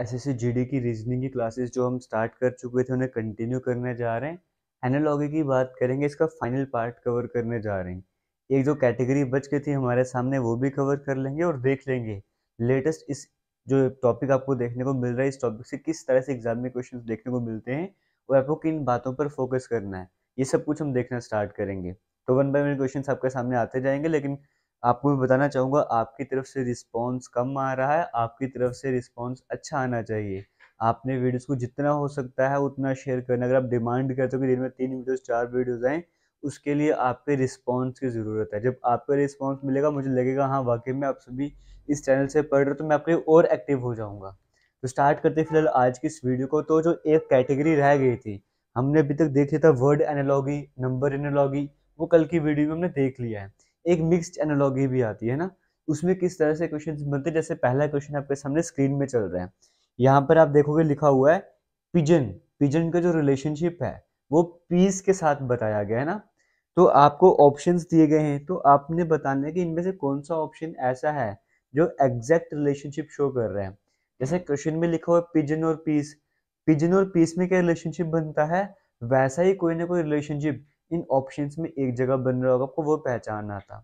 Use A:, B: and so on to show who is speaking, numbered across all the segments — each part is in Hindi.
A: एस एस डी की रीजनिंग की क्लासेस जो हम स्टार्ट कर चुके थे उन्हें कंटिन्यू करने जा रहे हैं एनालॉगी की बात करेंगे इसका फाइनल पार्ट कवर करने जा रहे हैं एक जो कैटेगरी बच के थी हमारे सामने वो भी कवर कर लेंगे और देख लेंगे लेटेस्ट इस जो टॉपिक आपको देखने को मिल रहा है इस टॉपिक से किस तरह से एग्जाम में क्वेश्चन देखने को मिलते हैं और आपको किन बातों पर फोकस करना है ये सब कुछ हम देखना स्टार्ट करेंगे तो वन बाय वन क्वेश्चन आपके सामने आते जाएंगे लेकिन आपको भी बताना चाहूँगा आपकी तरफ से रिस्पॉन्स कम आ रहा है आपकी तरफ से रिस्पॉन्स अच्छा आना चाहिए आपने वीडियोस को जितना हो सकता है उतना शेयर करना अगर आप डिमांड करते हो कि दिन में तीन वीडियोस चार वीडियोस आएँ उसके लिए आपके रिस्पॉन्स की ज़रूरत है जब आपका रिस्पॉन्स मिलेगा मुझे लगेगा हाँ वाकई में आप सभी इस चैनल से पढ़ रहे हो तो मैं आपके और एक्टिव हो जाऊँगा तो स्टार्ट करते फिलहाल आज की इस वीडियो को तो जो एक कैटेगरी रह गई थी हमने अभी तक देख लिया था वर्ड एनालॉगी नंबर एनालॉगी वो कल की वीडियो में हमने देख लिया है एक मिक्स्ड एनालॉजी भी आती है ना उसमें किस तरह से क्वेश्चन बनते हैं जैसे पहला क्वेश्चन आपके सामने स्क्रीन में चल रहा है यहाँ पर आप देखोगे लिखा हुआ है पिजन पिजन का जो रिलेशनशिप है वो पीस के साथ बताया गया है ना तो आपको ऑप्शन दिए गए हैं तो आपने बताना है कि इनमें से कौन सा ऑप्शन ऐसा है जो एग्जैक्ट रिलेशनशिप शो कर रहे हैं जैसे क्वेश्चन में लिखा हुआ है पिजन और पीस पिजन और पीस में क्या रिलेशनशिप बनता है वैसा ही कोई ना कोई रिलेशनशिप इन ऑप्शन में एक जगह बन रहा होगा आपको वो पहचानना था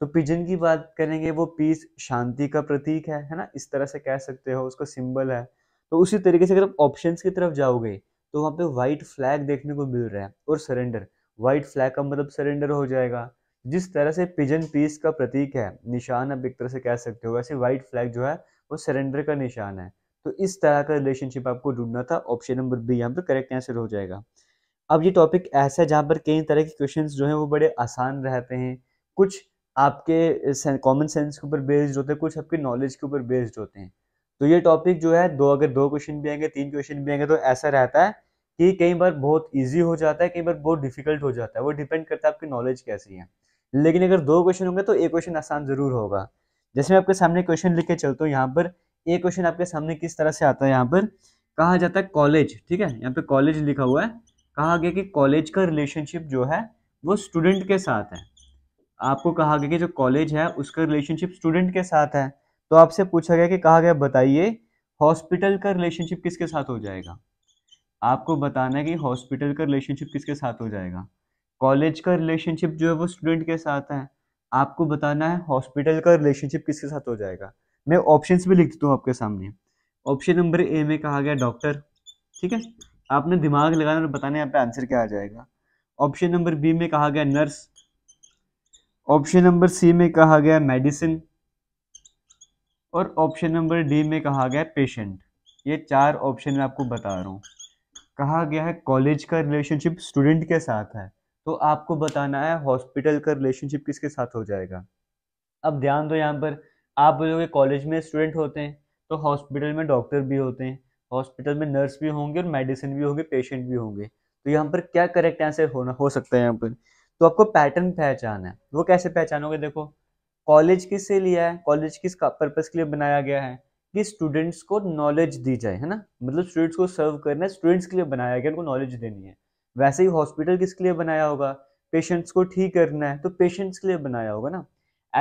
A: तो पिजन की बात करेंगे वो पीस शांति का प्रतीक है है ना इस तरह से कह सकते हो उसका सिंबल है तो उसी तरीके से अगर आप ऑप्शन की तरफ जाओगे तो वहाँ पे व्हाइट फ्लैग देखने को मिल रहा है और सरेंडर व्हाइट फ्लैग का मतलब सरेंडर हो जाएगा जिस तरह से पिजन पीस का प्रतीक है निशान आप एक तरह से कह सकते हो वैसे व्हाइट फ्लैग जो है वो सरेंडर का निशान है तो इस तरह का रिलेशनशिप आपको ढूंढना था ऑप्शन नंबर बी यहाँ पर करेक्ट आंसर हो जाएगा अब ये टॉपिक ऐसा है जहाँ पर कई तरह के क्वेश्चन जो हैं वो बड़े आसान रहते हैं कुछ आपके कॉमन सेंस के ऊपर बेस्ड होते हैं कुछ आपके नॉलेज के ऊपर बेस्ड होते हैं तो ये टॉपिक जो है दो अगर दो क्वेश्चन भी आएंगे तीन क्वेश्चन भी आएंगे तो ऐसा रहता है कि कई बार बहुत ईजी हो जाता है कई बार बहुत डिफिकल्ट हो जाता है वो डिपेंड करता है आपकी नॉलेज कैसी है लेकिन अगर दो क्वेश्चन होंगे तो एक क्वेश्चन आसान ज़रूर होगा जैसे मैं आपके सामने क्वेश्चन लिख के चलता हूँ यहाँ पर एक क्वेश्चन आपके सामने किस तरह से आता है यहाँ पर कहा जाता है कॉलेज ठीक है यहाँ पे कॉलेज लिखा हुआ है कहा गया कि कॉलेज का रिलेशनशिप जो है वो स्टूडेंट के साथ है आपको कहा गया कि जो कॉलेज है उसका रिलेशनशिप स्टूडेंट के साथ है तो आपसे पूछा गया कि कहा गया बताइए हॉस्पिटल का रिलेशनशिप किसके साथ हो जाएगा आपको बताना है कि हॉस्पिटल का रिलेशनशिप किसके साथ हो जाएगा कॉलेज का रिलेशनशिप जो है वो स्टूडेंट के साथ है आपको बताना है हॉस्पिटल का रिलेशनशिप किसके साथ हो जाएगा मैं ऑप्शंस भी लिख देता हूँ आपके सामने ऑप्शन नंबर ए में कहा गया डॉक्टर ठीक है आपने दिमाग लगाना और बताना यहाँ पे आंसर क्या आ जाएगा ऑप्शन नंबर बी में कहा गया नर्स ऑप्शन नंबर सी में कहा गया मेडिसिन और ऑप्शन नंबर डी में कहा गया पेशेंट ये चार ऑप्शन मैं आपको बता रहा हूँ कहा गया है कॉलेज का रिलेशनशिप स्टूडेंट के साथ है तो आपको बताना है हॉस्पिटल का रिलेशनशिप किसके साथ हो जाएगा अब ध्यान दो यहाँ पर आप बोलोगे कॉलेज में स्टूडेंट होते हैं तो हॉस्पिटल में डॉक्टर भी होते हैं हॉस्पिटल में नर्स भी होंगे और मेडिसिन भी होंगे पेशेंट भी होंगे तो यहाँ पर क्या करेक्ट आंसर होना हो सकता है यहाँ पर तो आपको पैटर्न पहचान है वो कैसे पहचानोगे देखो कॉलेज किस से लिया है कॉलेज किस पर्पज़ के लिए बनाया गया है कि स्टूडेंट्स को नॉलेज दी जाए है ना मतलब स्टूडेंट्स को सर्व करना है स्टूडेंट्स के लिए बनाया गया उनको नॉलेज देनी है वैसे ही हॉस्पिटल किसके लिए बनाया होगा पेशेंट्स को ठीक करना है तो पेशेंट्स के लिए बनाया होगा ना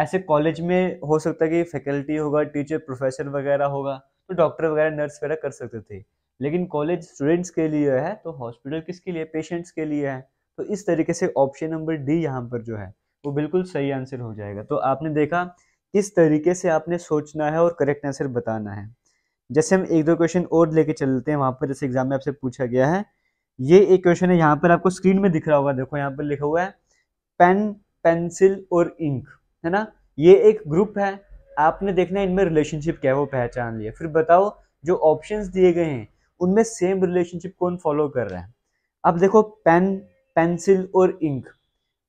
A: ऐसे कॉलेज में हो सकता है कि फैकल्टी होगा टीचर प्रोफेसर वगैरह होगा तो डॉक्टर वगैरह नर्स वगैरह कर सकते थे लेकिन कॉलेज स्टूडेंट्स के लिए है तो हॉस्पिटल किसके लिए पेशेंट्स के लिए है तो इस तरीके से ऑप्शन नंबर डी यहाँ पर जो है वो बिल्कुल सही आंसर हो जाएगा तो आपने देखा किस तरीके से आपने सोचना है और करेक्ट आंसर बताना है जैसे हम एक दो क्वेश्चन और लेके चलते हैं वहाँ पर जैसे एग्जाम में आपसे पूछा गया है ये एक क्वेश्चन है यहाँ पर आपको स्क्रीन में दिख रहा होगा देखो यहाँ पर लिखा हुआ है पेन पेंसिल और इंक है ना ये एक ग्रुप है आपने देखना इनमें रिलेशनशिप क्या है वो पहचान लिया फिर बताओ जो ऑप्शंस दिए गए हैं उनमें सेम रिलेशनशिप कौन फॉलो कर रहा है अब देखो पेन पेंसिल और इंक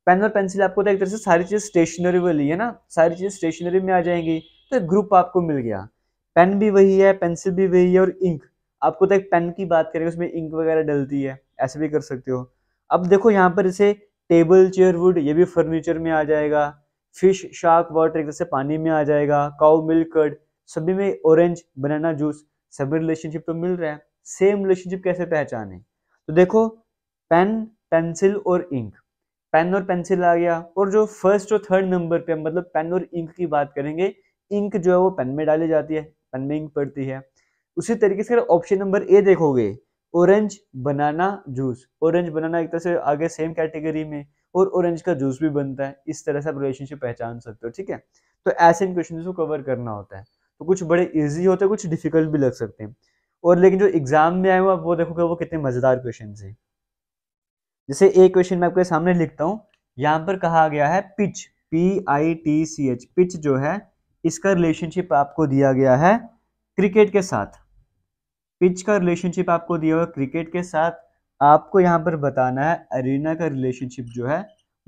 A: पेन और पेंसिल आपको तो एक तरह से सारी चीज़ स्टेशनरी वाली है ना सारी चीज़ स्टेशनरी में आ जाएंगी तो एक ग्रुप आपको मिल गया पेन भी वही है पेंसिल भी वही है और इंक आपको तो एक पेन की बात करेंगे उसमें इंक वगैरह डलती है ऐसे भी कर सकते हो अब देखो यहाँ पर इसे टेबल चेयर वुड ये भी फर्नीचर में आ जाएगा फिश शार्क वाटर एक तरह से पानी में आ जाएगा काउ मिल्क कर्ड सभी में ऑरेंज बनाना जूस सभी रिलेशनशिप तो मिल रहा है सेम रिलेशनशिप कैसे पहचाने तो देखो पेन पेंसिल और इंक पेन और पेंसिल आ गया और जो फर्स्ट और थर्ड नंबर पे मतलब पेन और इंक की बात करेंगे इंक जो है वो पेन में डाली जाती है पेन में इंक पड़ती है उसी तरीके से ऑप्शन नंबर ए देखोगे orange banana juice orange banana एक तरह से आगे सेम कैटेगरी में और ऑरेंज का जूस भी बनता है इस तरह से आप रिलेशनशिप पहचान सकते हो ठीक है तो ऐसे इन क्वेश्चन को कवर करना होता है तो कुछ बड़े ईजी होते हैं कुछ डिफिकल्ट भी लग सकते हैं और लेकिन जो एग्जाम में आए हुए आप वो देखोगे वो कितने मजेदार क्वेश्चन है जैसे एक क्वेश्चन मैं आपके सामने लिखता हूँ यहाँ पर कहा गया है pitch P I T C H pitch जो है इसका रिलेशनशिप आपको दिया गया है क्रिकेट के साथ पिच का रिलेशनशिप आपको दिया हुआ क्रिकेट के साथ आपको यहाँ पर बताना है अरीना का रिलेशनशिप जो है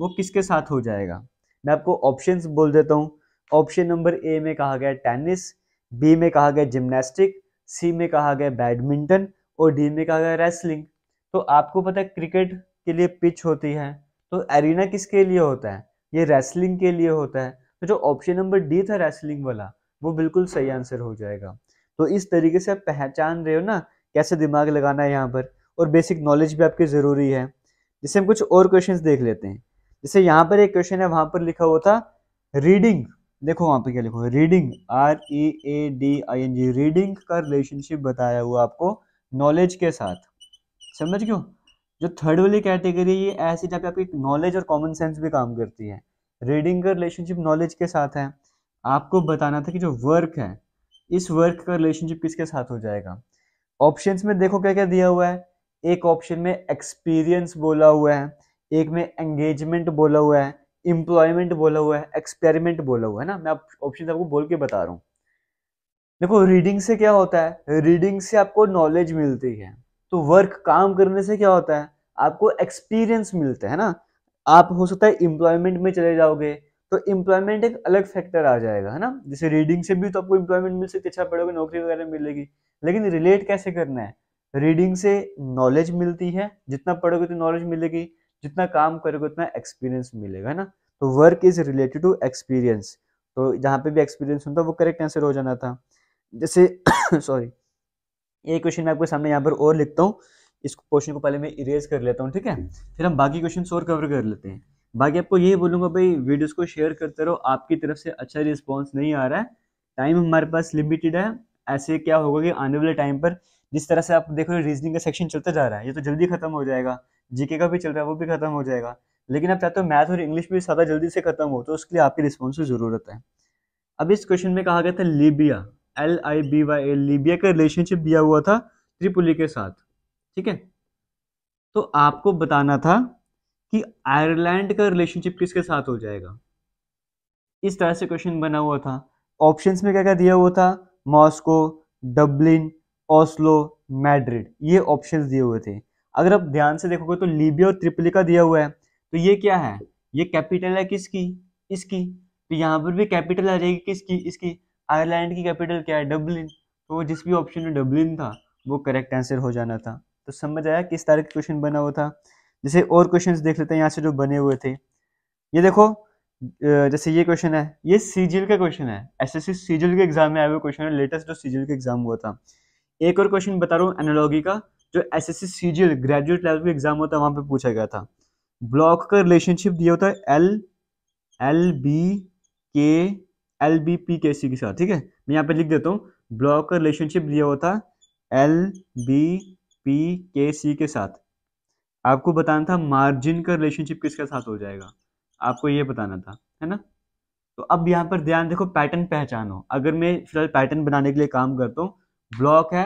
A: वो किसके साथ हो जाएगा मैं आपको ऑप्शंस बोल देता हूँ ऑप्शन नंबर ए में कहा गया टेनिस बी में कहा गया जिमनास्टिक सी में कहा गया बैडमिंटन और डी में कहा गया रेसलिंग तो आपको पता है क्रिकेट के लिए पिच होती है तो एरिना किसके लिए होता है ये रेसलिंग के लिए होता है तो जो ऑप्शन नंबर डी था रेसलिंग वाला वो बिल्कुल सही आंसर हो जाएगा तो इस तरीके से आप पहचान रहे हो ना कैसे दिमाग लगाना है यहाँ पर और बेसिक नॉलेज भी आपकी ज़रूरी है जैसे हम कुछ और क्वेश्चन देख लेते हैं जैसे यहाँ पर एक क्वेश्चन है वहाँ पर लिखा हुआ था रीडिंग देखो वहाँ पे क्या लिखो reading R E A D I N G reading का रिलेशनशिप बताया हुआ आपको नॉलेज के साथ समझ गए जो थर्ड वाली कैटेगरी है ये ऐसी जहाँ पे आपकी नॉलेज और कॉमन सेंस भी काम करती है रीडिंग का रिलेशनशिप नॉलेज के साथ है आपको बताना था कि जो वर्क है इस वर्क का रिलेशनशिप किसके साथ हो जाएगा ऑप्शंस में देखो क्या क्या दिया हुआ है एक ऑप्शन में एक्सपीरियंस बोला हुआ है एक में एंगेजमेंट बोला हुआ है एम्प्लॉयमेंट बोला हुआ है एक्सपेरिमेंट बोला हुआ है ना मैं आप ऑप्शन आपको बोल के बता रहा हूँ देखो रीडिंग से क्या होता है रीडिंग से आपको नॉलेज मिलती है तो वर्क काम करने से क्या होता है आपको एक्सपीरियंस मिलता है ना आप हो सकता है एम्प्लॉयमेंट में चले जाओगे तो एम्प्लॉयमेंट एक अलग फैक्टर आ जाएगा है ना जैसे रीडिंग से भी तो आपको एम्प्लॉयमेंट मिल सकती है अच्छा पढ़ोगे नौकरी वगैरह मिलेगी लेकिन रिलेट कैसे करना है रीडिंग से नॉलेज मिलती है जितना पढ़ोगे तो नॉलेज मिलेगी जितना काम करोगे उतना एक्सपीरियंस मिलेगा है ना तो work is related to experience तो जहाँ पे भी एक्सपीरियंस होता वो करेक्ट आंसर हो जाना था जैसे सॉरी ये क्वेश्चन मैं आपके सामने यहाँ पर और लिखता हूँ इस क्वेश्चन को पहले मैं इरेज कर लेता हूँ ठीक है फिर हम बाकी क्वेश्चन और कवर कर लेते हैं बाकी आपको यही बोलूंगा भाई वीडियोस को शेयर करते रहो आपकी तरफ से अच्छा रिस्पॉन्स नहीं आ रहा है टाइम हमारे पास लिमिटेड है ऐसे क्या होगा कि आने वाले टाइम पर जिस तरह से आप देखो रीजनिंग का सेक्शन चलता जा रहा है ये तो जल्दी खत्म हो जाएगा जीके का भी चल रहा है वो भी खत्म हो जाएगा लेकिन आप चाहते हो मैथ और इंग्लिश भी ज़्यादा जल्दी से खत्म हो तो उसके लिए आपकी रिस्पॉन्स की ज़रूरत है अब इस क्वेश्चन में कहा गया था Libya L I B Y A Libya का रिलेशनशिप दिया हुआ था त्रिपुली के साथ ठीक है तो आपको बताना था कि आयरलैंड का रिलेशनशिप किसके साथ हो जाएगा इस तरह से क्वेश्चन बना हुआ था ऑप्शंस में क्या क्या दिया हुआ था मॉस्को डब्लिन ओस्लो मैड्रिड ये ऑप्शन दिए हुए थे अगर आप ध्यान से देखोगे तो लीबिया और त्रिपली का दिया हुआ है तो ये क्या है ये कैपिटल है किसकी इसकी तो यहाँ पर भी कैपिटल आ जाएगी किसकी इसकी आयरलैंड की कैपिटल क्या है डब्लिन तो जिस भी ऑप्शन में डब्लिन था वो करेक्ट आंसर हो जाना था तो समझ आया किस तरह का क्वेश्चन बना हुआ था जैसे और क्वेश्चन देख लेते हैं यहाँ से जो बने हुए थे ये देखो जैसे ये क्वेश्चन है ये सीजिल का क्वेश्चन है एस एस सीजिल के एग्जाम में आया हुआ क्वेश्चन है लेटेस्ट जो सीजिल का एग्जाम हुआ था एक और क्वेश्चन बता रहा हूँ एनोलॉगी का जो S S C C G L graduate level का एग्जाम होता है वहाँ पे पूछा गया था ब्लॉक का रिलेशनशिप दिया होता है एल एल बी के एल बी पी के सी के साथ ठीक है मैं यहाँ पे लिख देता हूँ ब्लॉक का रिलेशनशिप दिया होता है एल बी पी के सी के साथ आपको बताना था मार्जिन का रिलेशनशिप किसके साथ हो जाएगा आपको ये बताना था है ना तो अब यहाँ पर ध्यान देखो पैटर्न पहचानो अगर मैं फिलहाल पैटर्न बनाने के लिए काम करता हूँ ब्लॉक है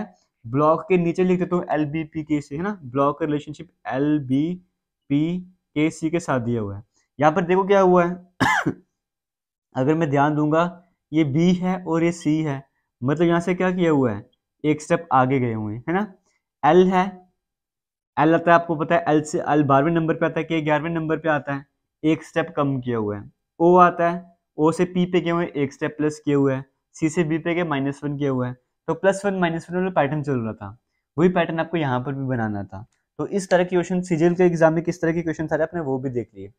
A: ब्लॉक के नीचे लिख देता हूँ एल बी पी के सी है ना ब्लॉक का रिलेशनशिप एल बी पी के सी के साथ दिया हुआ है यहाँ पर देखो क्या हुआ है अगर मैं ध्यान दूंगा ये बी है और ये सी है मतलब यहाँ से क्या किया हुआ है एक स्टेप आगे गए हुए है ना एल है एल आता है आपको पता है एल से एल बारहवें नंबर पे आता है के ग्यारहवें नंबर पे आता है एक स्टेप कम किया हुआ है ओ आता है ओ से पी पे किए हुए एक स्टेप प्लस किए हुए है सी से बी पे के माइनस वन किया हुआ है तो प्लस वन माइनस वन वाला पैटर्न चल रहा था वही पैटर्न आपको यहाँ पर भी बनाना था तो इस तरह के क्वेश्चन सीजीएल के एग्जाम में किस तरह के क्वेश्चन आ रहे आपने वो भी देख लिए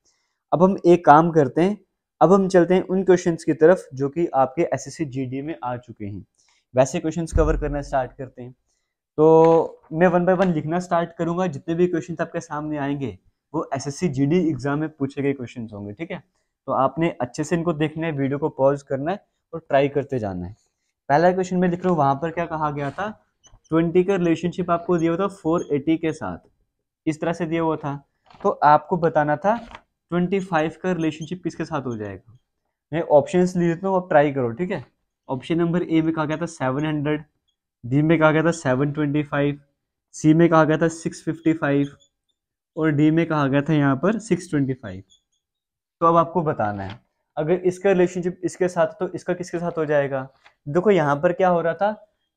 A: अब हम एक काम करते हैं अब हम चलते हैं उन क्वेश्चंस की तरफ जो कि आपके जी डी में आ चुके हैं वैसे क्वेश्चंस कवर करना स्टार्ट करते हैं तो मैं वन बाय वन लिखना स्टार्ट करूंगा जितने भी क्वेश्चंस आपके सामने आएंगे वो जी डी एग्जाम में पूछे गए क्वेश्चंस होंगे ठीक है तो आपने अच्छे से इनको देखना है वीडियो को पॉज करना है और ट्राई करते जाना है पहला क्वेश्चन में लिख रहा हूँ वहां पर क्या कहा गया था ट्वेंटी का रिलेशनशिप आपको दिया हुआ था फोर एटी के साथ इस तरह से दिया हुआ था तो आपको बताना था ट्वेंटी फाइव का रिलेशनशिप किसके साथ हो जाएगा मैं ऑप्शन ले देता हूँ आप ट्राई करो ठीक है ऑप्शन नंबर ए में कहा गया था सेवन हंड्रेड बी में कहा गया था सेवन ट्वेंटी फाइव सी में कहा गया था सिक्स फिफ्टी फाइव और डी में कहा गया था यहाँ पर सिक्स ट्वेंटी फाइव तो अब आपको बताना है अगर इसका रिलेशनशिप इसके साथ तो इसका किसके साथ हो जाएगा देखो यहाँ पर क्या हो रहा था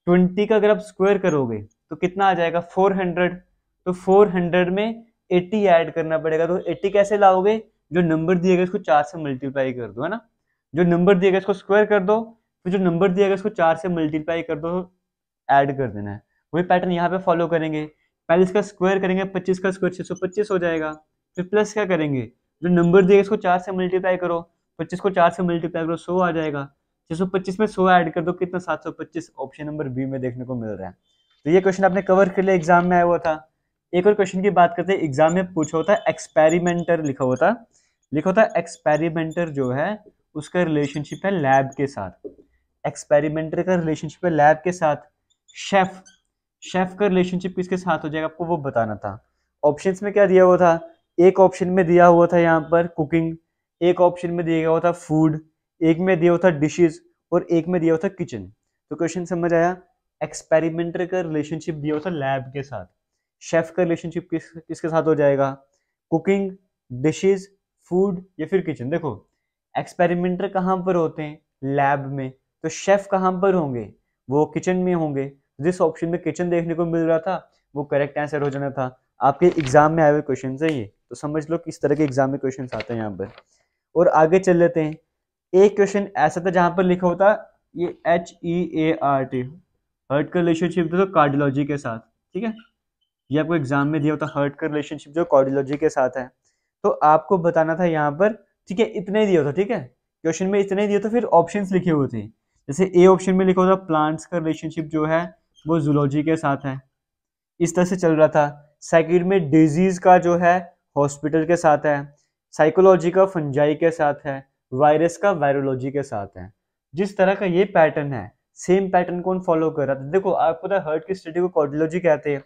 A: ट्वेंटी का अगर आप स्क्वायर करोगे तो कितना आ जाएगा फोर हंड्रेड तो फोर हंड्रेड में एट्टी ऐड करना पड़ेगा तो एट्टी कैसे लाओगे जो नंबर दिएगा गया इसको चार से मल्टीप्लाई कर दो है ना जो नंबर दिएगा गया इसको स्क्वायर कर दो फिर जो नंबर दिएगा गया इसको चार से मल्टीप्लाई कर दो ऐड तो कर देना है वही पैटर्न यहाँ पे फॉलो करेंगे पहले इसका स्क्वायर करेंगे पच्चीस का स्क्वायर छः सौ पच्चीस हो जाएगा फिर प्लस क्या करेंगे जो नंबर दिएगा इसको चार से मल्टीप्लाई करो पच्चीस को चार से मल्टीप्लाई करो सो आ जाएगा छह सौ पच्चीस में सो ऐड कर दो कितना सात सौ पच्चीस ऑप्शन नंबर बी में देखने को मिल रहा है तो ये क्वेश्चन आपने कवर कर लिया एग्जाम में आया हुआ था एक और क्वेश्चन की बात करते हैं एग्जाम में पूछा होता है एक्सपेरिमेंटर लिखा होता लिखा होता एक्सपेरिमेंटर जो है उसका रिलेशनशिप है लैब के साथ एक्सपेरिमेंटर का रिलेशनशिप है लैब के साथ शेफ शेफ का रिलेशनशिप किसके साथ हो जाएगा आपको वो बताना था ऑप्शंस में क्या दिया हुआ था एक ऑप्शन में दिया हुआ था यहाँ पर कुकिंग एक ऑप्शन में दिया हुआ था फूड एक में दिया हुआ था डिशेज और एक में दिया हुआ था किचन तो क्वेश्चन समझ आया एक्सपेरिमेंटर का रिलेशनशिप दिया हुआ था लैब के साथ शेफ का रिलेशनशिप किस किसके साथ हो जाएगा कुकिंग डिशेज फूड या फिर किचन देखो एक्सपेरिमेंटर कहाँ पर होते हैं लैब में तो शेफ कहाँ पर होंगे वो किचन में होंगे जिस ऑप्शन में किचन देखने को मिल रहा था वो करेक्ट आंसर हो जाना था आपके एग्जाम में आए हुए क्वेश्चन है ये तो समझ लो किस तरह के एग्जाम में क्वेश्चन आते हैं यहाँ पर और आगे चल लेते हैं एक क्वेश्चन ऐसा था जहाँ पर लिखा होता ये H E A R T heart का रिलेशनशिप जो कार्डियोलॉजी के साथ ठीक है ये आपको एग्जाम में दिया होता हर्ट का रिलेशनशिप जो कार्डियोलॉजी के साथ है तो आपको बताना था यहाँ पर ठीक है इतना ही दिया होता ठीक है क्वेश्चन में इतना ही दिया तो फिर ऑप्शन लिखे हुए थे जैसे ए ऑप्शन में लिखा होता प्लांट्स का रिलेशनशिप जो है वो जूलॉजी के साथ है इस तरह से चल रहा था सेकेंड में डिजीज का जो है हॉस्पिटल के साथ है साइकोलॉजी का फंजाई के साथ है वायरस का वायरोलॉजी के साथ है जिस तरह का ये पैटर्न है सेम पैटर्न कौन फॉलो कर रहा था देखो आप पता हर्ट की स्टडी को कॉर्डियोलॉजी कहते हैं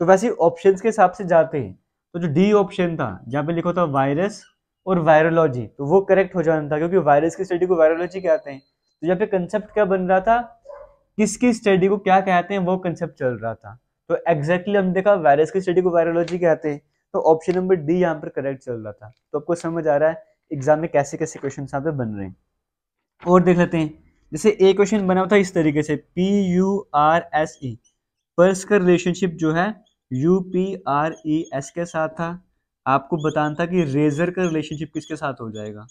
A: तो वैसे ही ऑप्शन के हिसाब से जाते हैं तो जो डी ऑप्शन था जहाँ पे लिखा था वायरस और वायरोलॉजी तो वो करेक्ट हो जाना था क्योंकि वायरस की स्टडी को वायरोलॉजी कहते हैं तो यहाँ पे कंसेप्ट क्या बन रहा था किसकी स्टडी को क्या कहते हैं वो कंसेप्ट चल रहा था तो एग्जैक्टली exactly हम देखा वायरस की स्टडी को वायरोलॉजी कहते हैं तो ऑप्शन नंबर डी यहाँ पर करेक्ट चल रहा था तो आपको समझ आ रहा है एग्जाम में कैसे कैसे क्वेश्चन यहाँ पे बन रहे हैं और देख लेते हैं जैसे एक क्वेश्चन बना था इस तरीके से P U R S E purse का रिलेशनशिप जो है U P R E S के साथ था आपको बताना था कि रेजर का रिलेशनशिप किसके साथ हो जाएगा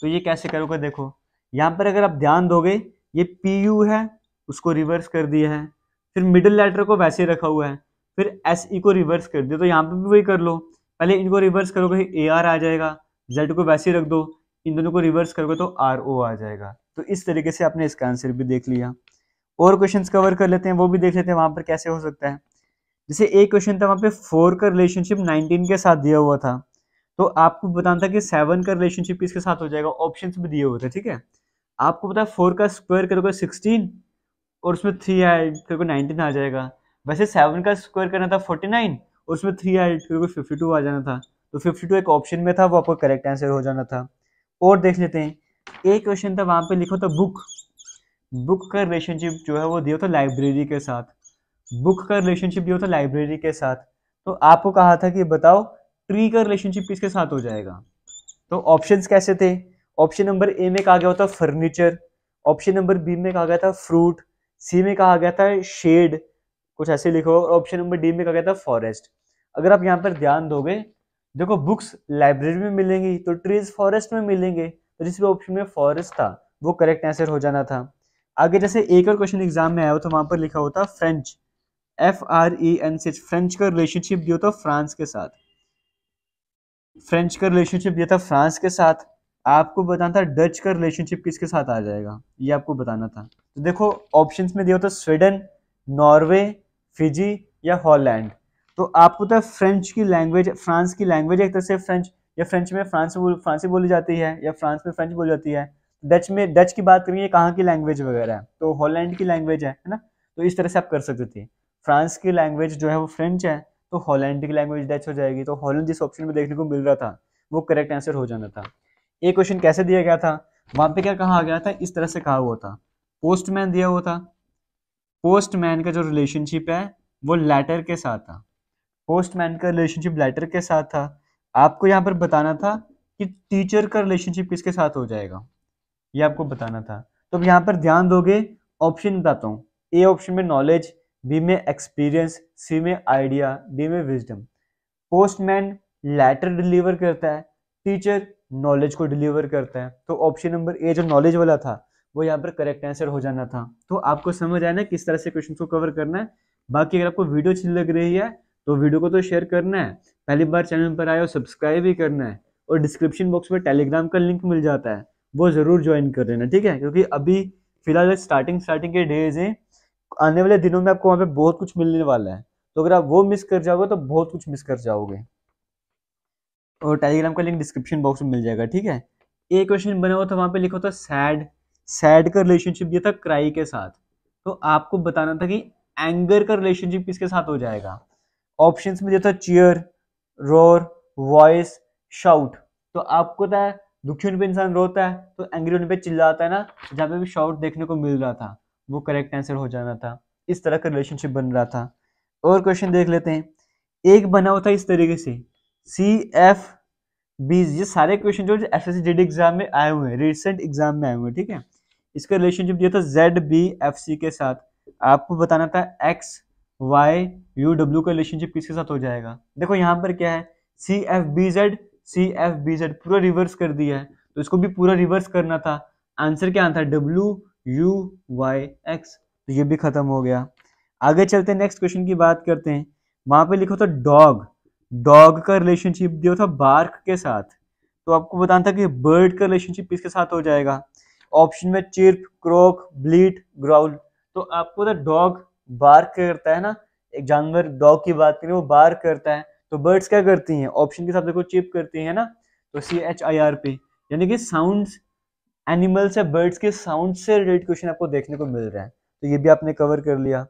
A: तो ये कैसे करोगे देखो यहाँ पर अगर आप ध्यान दोगे ये पी यू है उसको रिवर्स कर दिया है फिर मिडिल लेटर को वैसे रखा हुआ है फिर एस ई को रिवर्स कर दिया तो यहाँ पे भी वही कर लो पहले इनको रिवर्स करोगे ए आर आ जाएगा जेड को वैसे ही रख दो इन दोनों को रिवर्स करोगे तो आर ओ आ जाएगा तो इस तरीके से आपने इसका आंसर भी देख लिया और क्वेश्चंस कवर कर लेते हैं वो भी देख लेते हैं वहाँ पर कैसे हो सकता है जैसे एक क्वेश्चन था वहाँ पे फोर का रिलेशनशिप नाइनटीन के साथ दिया हुआ था तो आपको बताना था कि सेवन का रिलेशनशिप किसके साथ हो जाएगा ऑप्शन भी दिए हुए थे ठीक है आपको पता है फोर का स्क्वायर करोगे सिक्सटीन और उसमें थ्री आए करोगे नाइनटीन आ जाएगा वैसे सेवन का स्क्वायर करना था फोर्टी नाइन उसमें थ्री ऐड करके फिफ्टी टू आ जाना था तो फिफ्टी टू एक ऑप्शन में था वो आपको करेक्ट आंसर हो जाना था और देख लेते हैं एक क्वेश्चन था वहाँ पे लिखो था बुक बुक का रिलेशनशिप जो है वो दिया था लाइब्रेरी के साथ बुक का रिलेशनशिप दिया था लाइब्रेरी के साथ तो आपको कहा था कि बताओ ट्री का रिलेशनशिप किसके साथ हो जाएगा तो ऑप्शंस कैसे थे ऑप्शन नंबर ए में कहा गया होता फर्नीचर ऑप्शन नंबर बी में कहा गया था फ्रूट सी में कहा गया था शेड कुछ ऐसे लिखा होगा ऑप्शन नंबर डी में क्या कहता है फॉरेस्ट अगर आप यहाँ पर ध्यान दोगे देखो बुक्स लाइब्रेरी में मिलेंगी तो ट्रीज फॉरेस्ट में मिलेंगे तो जिस भी ऑप्शन में फॉरेस्ट था वो करेक्ट आंसर हो जाना था आगे जैसे एक और क्वेश्चन एग्जाम में आया हो तो वहाँ पर लिखा होता French F R E N C French का रिलेशनशिप दिया था फ्रांस के साथ फ्रेंच का रिलेशनशिप दिया था फ्रांस के साथ आपको बताना था डच का रिलेशनशिप किसके साथ आ जाएगा ये आपको बताना था तो देखो ऑप्शंस में दिया होता स्वीडन नॉर्वे फिजी या हॉलैंड तो आपको तो फ्रेंच की लैंग्वेज फ्रांस की लैंग्वेज एक तरह से फ्रेंच या फ्रेंच में फ्रांस में फ्रांसी बोली जाती है या फ्रांस में फ्रेंच बोली जाती है डच में डच की बात करेंगे कहाँ की लैंग्वेज वगैरह है तो हॉलैंड की लैंग्वेज है है ना तो इस तरह से आप कर सकते थे फ्रांस की लैंग्वेज जो है वो फ्रेंच है तो हॉलैंड की लैंग्वेज डच हो जाएगी तो हॉलैंड जिस ऑप्शन में देखने को मिल रहा था वो करेक्ट आंसर हो जाना था ये क्वेश्चन कैसे दिया गया था वहाँ पे क्या कहा गया था इस तरह से कहा हुआ था पोस्टमैन दिया हुआ था पोस्टमैन का जो रिलेशनशिप है वो लेटर के साथ था पोस्टमैन का रिलेशनशिप लेटर के साथ था आपको यहाँ पर बताना था कि टीचर का रिलेशनशिप किसके साथ हो जाएगा ये आपको बताना था तो अब यहाँ पर ध्यान दोगे ऑप्शन बताता हूँ ए ऑप्शन में नॉलेज बी में एक्सपीरियंस सी में आइडिया डी में विजडम पोस्टमैन लेटर डिलीवर करता है टीचर नॉलेज को डिलीवर करता है तो ऑप्शन नंबर ए जो नॉलेज वाला था वो यहाँ पर करेक्ट आंसर हो जाना था तो आपको समझ आया ना किस तरह से क्वेश्चन को कवर करना है बाकी अगर आपको वीडियो अच्छी लग रही है तो वीडियो को तो शेयर करना है पहली बार चैनल पर आए हो सब्सक्राइब भी करना है और डिस्क्रिप्शन बॉक्स में टेलीग्राम का लिंक मिल जाता है वो ज़रूर ज्वाइन कर लेना ठीक है क्योंकि अभी फिलहाल स्टार्टिंग स्टार्टिंग के डेज हैं आने वाले दिनों में आपको वहाँ पे बहुत कुछ मिलने वाला है तो अगर आप वो मिस कर जाओगे तो बहुत कुछ मिस कर जाओगे और टेलीग्राम का लिंक डिस्क्रिप्शन बॉक्स में मिल जाएगा ठीक है एक क्वेश्चन बना हुआ था वहाँ पे लिखा था सैड सैड का रिलेशनशिप दिया था क्राई के साथ तो आपको बताना था कि एंगर का रिलेशनशिप किसके साथ हो जाएगा ऑप्शन में दिया था चीयर रोर वॉइस शाउट तो आपको था दुखी होने पर इंसान रोता है तो एंग्री होने पर चिल्लाता है ना जहाँ पे भी शाउट देखने को मिल रहा था वो करेक्ट आंसर हो जाना था इस तरह का रिलेशनशिप बन रहा था और क्वेश्चन देख लेते हैं एक बना हुआ था इस तरीके से सी एफ बीज ये सारे क्वेश्चन जो एफ एस एग्जाम में आए हुए हैं रिसेंट एग्जाम में आए हुए हैं ठीक है इसका रिलेशनशिप दिया था जेड बी एफ सी के साथ आपको बताना था एक्स वाई यू डब्ल्यू का रिलेशनशिप किसके साथ हो जाएगा देखो यहाँ पर क्या है C F B Z C F B Z पूरा रिवर्स कर दिया है तो इसको भी पूरा रिवर्स करना था आंसर क्या आता है डब्ल्यू यू वाई एक्स तो ये भी खत्म हो गया आगे चलते हैं नेक्स्ट क्वेश्चन की बात करते हैं वहां पे लिखा था डॉग डॉग का रिलेशनशिप दिया था बार्क के साथ तो आपको बताना था कि बर्ड का रिलेशनशिप किसके साथ हो जाएगा ऑप्शन में चिर्प क्रोक ब्लीट ग्राउल तो आपको ना तो डॉग बार करता है ना एक जानवर डॉग की बात करें वो बार करता है तो बर्ड्स क्या करती हैं ऑप्शन के साथ देखो चिप करती है ना तो C H I R P यानी कि साउंड्स एनिमल्स या बर्ड्स के साउंड से रिलेटेड क्वेश्चन आपको देखने को मिल रहा है तो ये भी आपने कवर कर लिया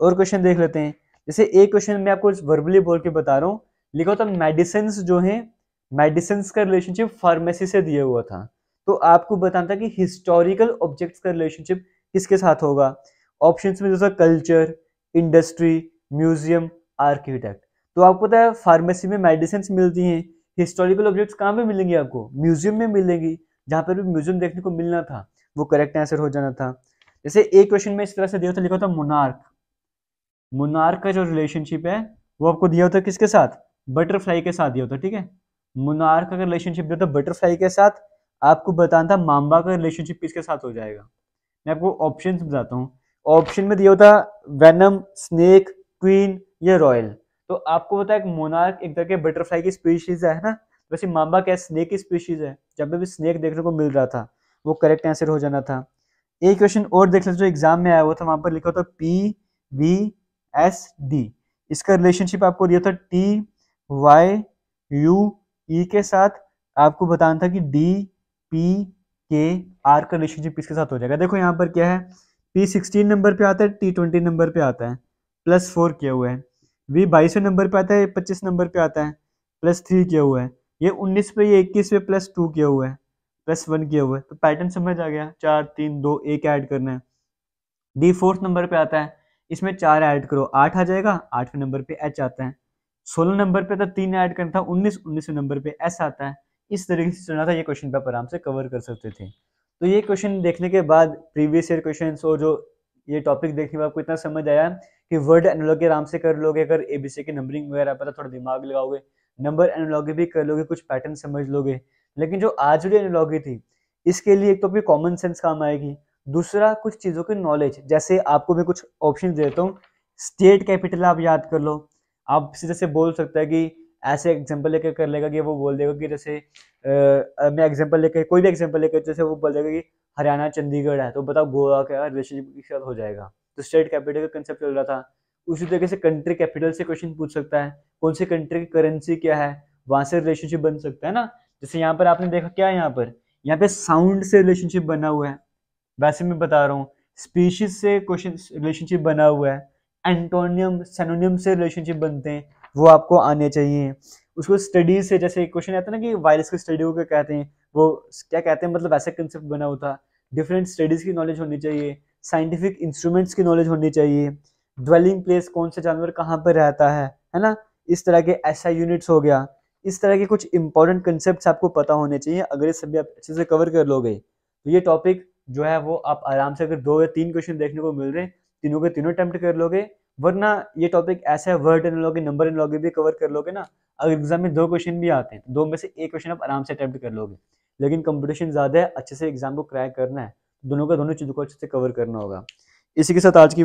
A: और क्वेश्चन देख लेते हैं जैसे एक क्वेश्चन मैं आपको वर्बली बोल के बता रहा हूँ लिखा था मेडिसिन जो है मेडिसिन का रिलेशनशिप फार्मेसी से दिया हुआ था तो आपको बताना था कि हिस्टोरिकल ऑब्जेक्ट्स का रिलेशनशिप किसके साथ होगा ऑप्शन में जैसा कल्चर इंडस्ट्री म्यूजियम आर्किटेक्ट तो आपको पता है फार्मेसी में मेडिसिन मिलती हैं हिस्टोरिकल ऑब्जेक्ट्स कहाँ पे मिलेंगे आपको म्यूजियम में मिलेंगी जहाँ पर भी म्यूजियम देखने को मिलना था वो करेक्ट आंसर हो जाना था जैसे एक क्वेश्चन में इस तरह से दिया था लिखा था मुनार्क मुनार्क का जो रिलेशनशिप है वो आपको दिया होता किसके साथ बटरफ्लाई के साथ दिया होता ठीक है मुनार्क का रिलेशनशिप दिया था बटरफ्लाई के साथ आपको बताना था मामबा का रिलेशनशिप किसके साथ हो जाएगा मैं आपको ऑप्शन बताता हूँ ऑप्शन में दिया होता वेनम स्नेक क्वीन या रॉयल तो आपको पता है मोनार्क एक तरह के बटरफ्लाई की स्पीशीज है ना वैसे मामबा क्या स्नेक की स्पीशीज है जब भी स्नेक देखने को मिल रहा था वो करेक्ट आंसर हो जाना था एक क्वेश्चन और देख लेते जो एग्जाम में आया हुआ था वहां पर लिखा होता पी वी एस डी इसका रिलेशनशिप आपको दिया था टी वाई यू ई के साथ आपको बताना था कि डी पी के आर का रिलेशनशिप इसके साथ हो जाएगा देखो यहाँ पर क्या है पी सिक्सटीन नंबर पे आता है टी ट्वेंटी नंबर पे आता है प्लस फोर किया हुआ है वी बाईसवें नंबर पे आता है पच्चीस नंबर पे आता है प्लस थ्री किया हुआ है ये उन्नीस पे ये इक्कीस पे प्लस टू किया हुआ है प्लस वन किया हुआ है तो पैटर्न समझ आ गया चार तीन दो एक ऐड करना है डी फोर्थ नंबर पे आता है इसमें चार ऐड करो आठ आ जाएगा आठवें नंबर पे एच आता है सोलह नंबर पे तो तीन ऐड करना था उन्नीस उन्नीसवें नंबर पे एस आता है इस तरीके से चुना था ये क्वेश्चन पेपर आराम से कवर कर सकते थे तो ये क्वेश्चन देखने के बाद प्रीवियस ईयर क्वेश्चन और जो ये टॉपिक देखने में आपको इतना समझ आया कि वर्ड एनोलॉगी आराम से कर लोगे अगर ए बी सी की नंबरिंग वगैरह पता थोड़ा दिमाग लगाओगे नंबर एनोलॉगी भी कर लोगे कुछ पैटर्न समझ लोगे लेकिन जो आज भी एनोलॉगी थी इसके लिए एक तो अपनी कॉमन सेंस काम आएगी दूसरा कुछ चीज़ों की नॉलेज जैसे आपको मैं कुछ ऑप्शन देता हूँ स्टेट कैपिटल आप याद कर लो आप सीधे से बोल सकते हैं कि ऐसे एग्जाम्पल लेकर कर लेगा कि वो बोल देगा कि जैसे आ, मैं एग्जाम्पल लेकर कोई भी एग्जाम्पल लेकर जैसे वो बोल देगा कि हरियाणा चंडीगढ़ है तो बताओ गोवा का रिलेशनशिप के साथ हो जाएगा तो स्टेट कैपिटल का कंसेप्ट चल रहा था उसी तरीके से कंट्री कैपिटल से क्वेश्चन पूछ सकता है कौन सी कंट्री की करेंसी क्या है वहां से रिलेशनशिप बन सकता है ना जैसे यहाँ पर आपने देखा क्या है यहाँ पर यहाँ पे साउंड से रिलेशनशिप बना हुआ है वैसे मैं बता रहा हूँ स्पीशीज से क्वेश्चन रिलेशनशिप बना हुआ है एंटोनियम सेनोनियम से रिलेशनशिप बनते हैं वो आपको आने चाहिए उसको स्टडीज से जैसे क्वेश्चन आता है ना कि वायरस की स्टडी को क्या कहते हैं वो क्या कहते हैं मतलब वैसा कंसेप्ट बना होता डिफरेंट स्टडीज़ की नॉलेज होनी चाहिए साइंटिफिक इंस्ट्रूमेंट्स की नॉलेज होनी चाहिए ड्वेलिंग प्लेस कौन सा जानवर कहाँ पर रहता है है ना इस तरह के ऐसा यूनिट्स हो गया इस तरह के कुछ इंपॉर्टेंट कंसेप्ट आपको पता होने चाहिए अगर ये सभी आप अच्छे से कवर कर लोगे तो ये टॉपिक जो है वो आप आराम से अगर दो या तीन क्वेश्चन देखने को मिल रहे हैं तीनों के तीनों अटेम्प्ट कर लोगे वरना ये टॉपिक ऐसा है वर्ड एनोलॉगी नंबर एनोलॉगी भी कवर कर लोगे ना अगर एग्जाम में दो क्वेश्चन भी आते हैं तो दो में से एक क्वेश्चन आप आराम से अटैम्प्ट कर लोगे लेकिन कंपटीशन ज़्यादा है अच्छे से एग्जाम को क्रैक करना है तो दोनों का दोनों चीज़ों को अच्छे से कवर करना होगा इसी के साथ आज की